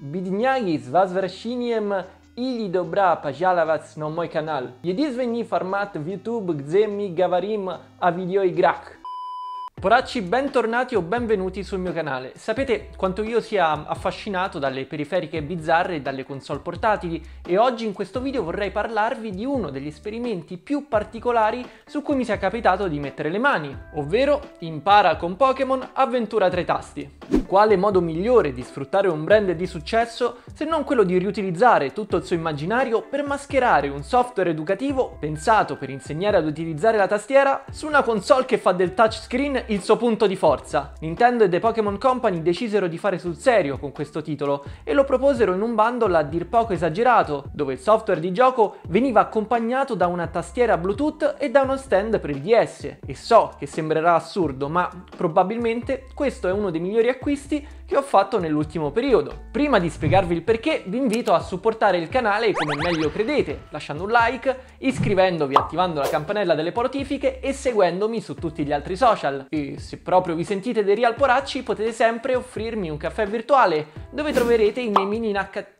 Бедняги, с возвращением или добра пожаловать на мой канал. Единственный формат в YouTube, где мы говорим о видеоиграх. Poracci, bentornati o benvenuti sul mio canale. Sapete quanto io sia affascinato dalle periferiche bizzarre e dalle console portatili e oggi in questo video vorrei parlarvi di uno degli esperimenti più particolari su cui mi sia capitato di mettere le mani, ovvero impara con Pokémon avventura tra i tasti. Quale modo migliore di sfruttare un brand di successo se non quello di riutilizzare tutto il suo immaginario per mascherare un software educativo pensato per insegnare ad utilizzare la tastiera su una console che fa del touchscreen il suo punto di forza. Nintendo e The Pokémon Company decisero di fare sul serio con questo titolo e lo proposero in un bundle a dir poco esagerato, dove il software di gioco veniva accompagnato da una tastiera Bluetooth e da uno stand per il DS. E so che sembrerà assurdo, ma probabilmente questo è uno dei migliori acquisti che ho fatto nell'ultimo periodo. Prima di spiegarvi il perché, vi invito a supportare il canale come meglio credete, lasciando un like, iscrivendovi, attivando la campanella delle notifiche e seguendomi su tutti gli altri social. E se proprio vi sentite dei Real Poracci, potete sempre offrirmi un caffè virtuale, dove troverete i miei mini NHT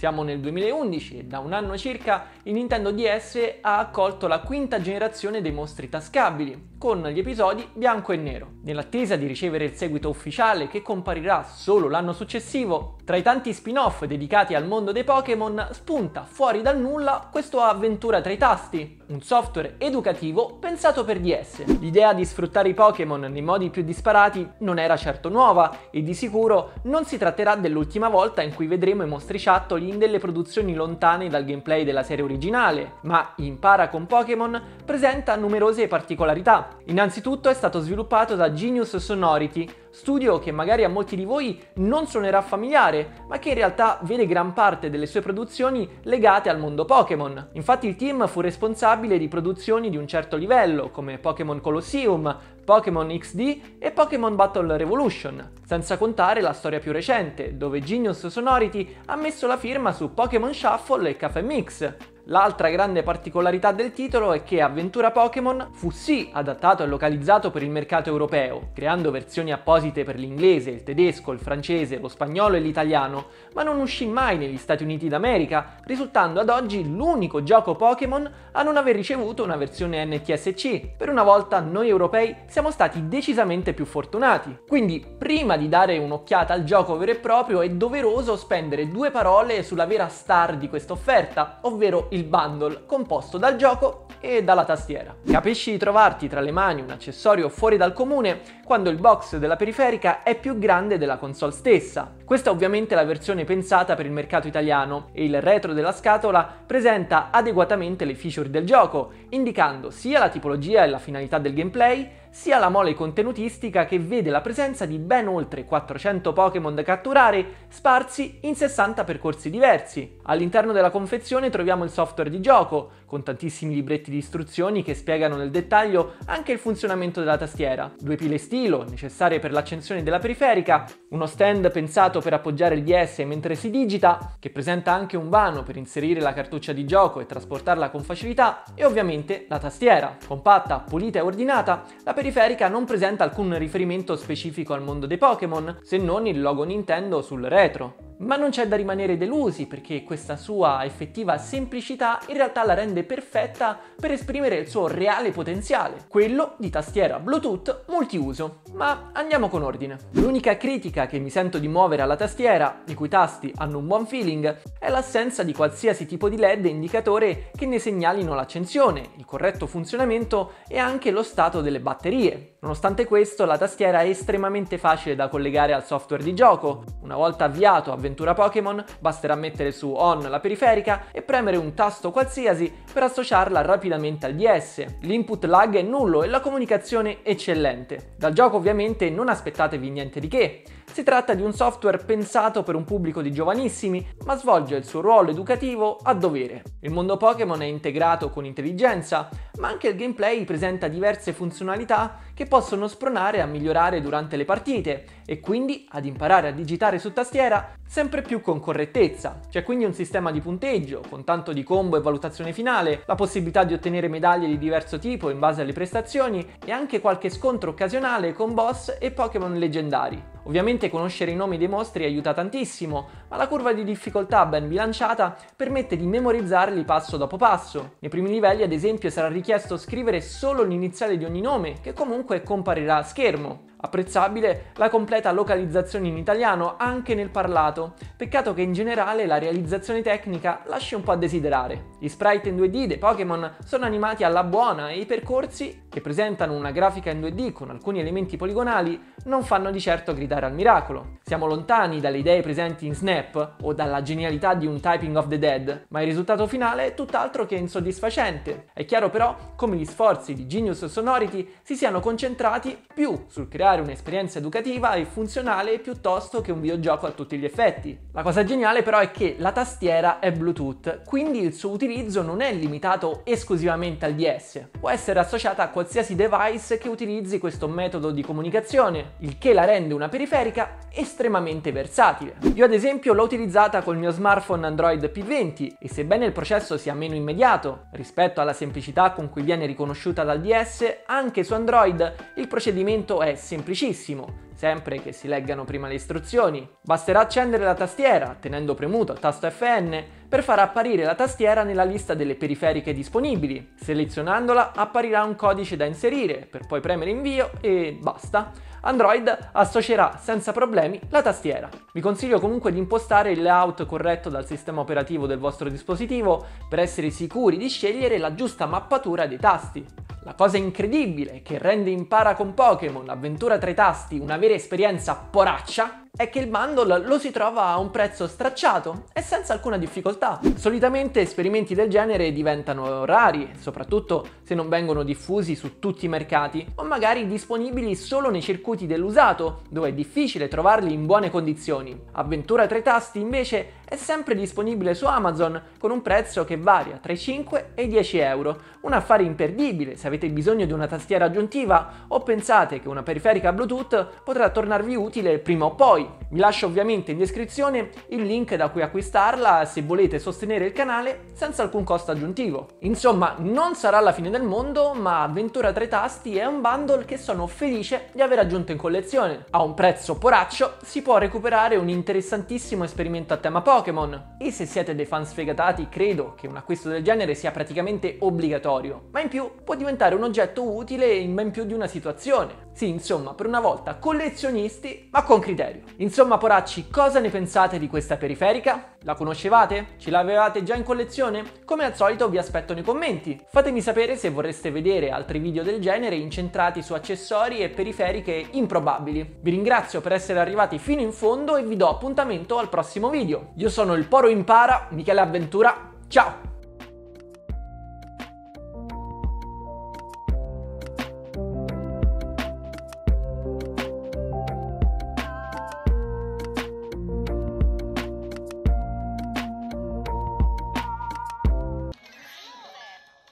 Siamo nel 2011 e da un anno circa il Nintendo DS ha accolto la quinta generazione dei mostri tascabili, con gli episodi bianco e nero. Nell'attesa di ricevere il seguito ufficiale che comparirà solo l'anno successivo, tra i tanti spin-off dedicati al mondo dei Pokémon spunta fuori dal nulla questo Avventura tra i tasti, un software educativo pensato per DS. L'idea di sfruttare i Pokémon nei modi più disparati non era certo nuova e di sicuro non si tratterà dell'ultima volta in cui vedremo i mostriciattoli in delle produzioni lontane dal gameplay della serie originale, ma Impara con Pokémon presenta numerose particolarità Innanzitutto è stato sviluppato da Genius Sonority, studio che magari a molti di voi non suonerà familiare, ma che in realtà vede gran parte delle sue produzioni legate al mondo Pokémon. Infatti il team fu responsabile di produzioni di un certo livello, come Pokémon Colosseum, Pokémon XD e Pokémon Battle Revolution, senza contare la storia più recente, dove Genius Sonority ha messo la firma su Pokémon Shuffle e Cafe Mix. L'altra grande particolarità del titolo è che Avventura Pokémon fu sì adattato e localizzato per il mercato europeo, creando versioni apposite per l'inglese, il tedesco, il francese, lo spagnolo e l'italiano, ma non uscì mai negli Stati Uniti d'America, risultando ad oggi l'unico gioco Pokémon a non aver ricevuto una versione NTSC. Per una volta noi europei siamo stati decisamente più fortunati. Quindi, prima di dare un'occhiata al gioco vero e proprio, è doveroso spendere due parole sulla vera star di questa offerta, ovvero il il bundle composto dal gioco e dalla tastiera. Capisci di trovarti tra le mani un accessorio fuori dal comune quando il box della periferica è più grande della console stessa. Questa è ovviamente la versione pensata per il mercato italiano e il retro della scatola presenta adeguatamente le feature del gioco, indicando sia la tipologia e la finalità del gameplay, sia la mole contenutistica che vede la presenza di ben oltre 400 Pokémon da catturare sparsi in 60 percorsi diversi. All'interno della confezione troviamo il software di gioco, con tantissimi libretti di istruzioni che spiegano nel dettaglio anche il funzionamento della tastiera, due pile stilo necessarie per l'accensione della periferica, uno stand pensato per appoggiare il DS mentre si digita, che presenta anche un vano per inserire la cartuccia di gioco e trasportarla con facilità, e ovviamente la tastiera, compatta, pulita e ordinata, la periferica non presenta alcun riferimento specifico al mondo dei Pokémon, se non il logo Nintendo sul retro. Ma non c'è da rimanere delusi perché questa sua effettiva semplicità in realtà la rende perfetta per esprimere il suo reale potenziale, quello di tastiera Bluetooth multiuso. Ma andiamo con ordine. L'unica critica che mi sento di muovere alla tastiera, i cui tasti hanno un buon feeling, è l'assenza di qualsiasi tipo di LED indicatore che ne segnalino l'accensione, il corretto funzionamento e anche lo stato delle batterie. Nonostante questo, la tastiera è estremamente facile da collegare al software di gioco. Una volta avviato Avventura Pokémon, basterà mettere su On la periferica e premere un tasto qualsiasi per associarla rapidamente al DS. L'input lag è nullo e la comunicazione eccellente. Dal gioco ovviamente non aspettatevi niente di che. Si tratta di un software pensato per un pubblico di giovanissimi, ma svolge il suo ruolo educativo a dovere. Il mondo Pokémon è integrato con intelligenza, ma anche il gameplay presenta diverse funzionalità che possono spronare a migliorare durante le partite e quindi ad imparare a digitare su tastiera sempre più con correttezza. C'è quindi un sistema di punteggio, con tanto di combo e valutazione finale, la possibilità di ottenere medaglie di diverso tipo in base alle prestazioni e anche qualche scontro occasionale con boss e Pokémon leggendari. Ovviamente conoscere i nomi dei mostri aiuta tantissimo, ma la curva di difficoltà ben bilanciata permette di memorizzarli passo dopo passo. Nei primi livelli ad esempio sarà richiesto scrivere solo l'iniziale di ogni nome, che comunque comparirà a schermo. Apprezzabile la completa localizzazione in italiano anche nel parlato, peccato che in generale la realizzazione tecnica lasci un po' a desiderare. Gli sprite in 2D dei Pokémon sono animati alla buona e i percorsi, che presentano una grafica in 2D con alcuni elementi poligonali, non fanno di certo gridare al miracolo. Siamo lontani dalle idee presenti in Snap o dalla genialità di un Typing of the Dead, ma il risultato finale è tutt'altro che insoddisfacente. È chiaro però come gli sforzi di Genius Sonority si siano concentrati più sul creare creare un'esperienza educativa e funzionale piuttosto che un videogioco a tutti gli effetti. La cosa geniale però è che la tastiera è Bluetooth, quindi il suo utilizzo non è limitato esclusivamente al DS, può essere associata a qualsiasi device che utilizzi questo metodo di comunicazione, il che la rende una periferica estremamente versatile. Io ad esempio l'ho utilizzata col mio smartphone Android P20 e sebbene il processo sia meno immediato rispetto alla semplicità con cui viene riconosciuta dal DS, anche su Android il procedimento è semplice semplicissimo, sempre che si leggano prima le istruzioni. Basterà accendere la tastiera, tenendo premuto il tasto FN, per far apparire la tastiera nella lista delle periferiche disponibili. Selezionandola apparirà un codice da inserire, per poi premere invio e basta. Android associerà senza problemi la tastiera. Vi consiglio comunque di impostare il layout corretto dal sistema operativo del vostro dispositivo per essere sicuri di scegliere la giusta mappatura dei tasti. La cosa incredibile che rende Impara con Pokémon Avventura tra i tasti una vera esperienza poraccia è che il bundle lo si trova a un prezzo stracciato e senza alcuna difficoltà. Solitamente esperimenti del genere diventano rari, soprattutto se non vengono diffusi su tutti i mercati o magari disponibili solo nei circuiti circuiti dell'usato, dove è difficile trovarli in buone condizioni. Avventura tre tasti invece è sempre disponibile su Amazon con un prezzo che varia tra i 5 e i 10 euro. Un affare imperdibile se avete bisogno di una tastiera aggiuntiva o pensate che una periferica Bluetooth potrà tornarvi utile prima o poi. Vi lascio ovviamente in descrizione il link da cui acquistarla se volete sostenere il canale senza alcun costo aggiuntivo. Insomma, non sarà la fine del mondo, ma Avventura tre tasti è un bundle che sono felice di aver aggiunto in collezione. A un prezzo poraccio si può recuperare un interessantissimo esperimento a tema poco Pokémon. E se siete dei fan sfegatati, credo che un acquisto del genere sia praticamente obbligatorio, ma in più può diventare un oggetto utile in ben più di una situazione. Sì, insomma, per una volta collezionisti, ma con criterio. Insomma, poracci, cosa ne pensate di questa periferica? La conoscevate? Ce l'avevate già in collezione? Come al solito vi aspetto nei commenti. Fatemi sapere se vorreste vedere altri video del genere incentrati su accessori e periferiche improbabili. Vi ringrazio per essere arrivati fino in fondo e vi do appuntamento al prossimo video. Io io sono il Poro Impara, Michele Avventura. Ciao!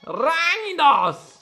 Ragnidos!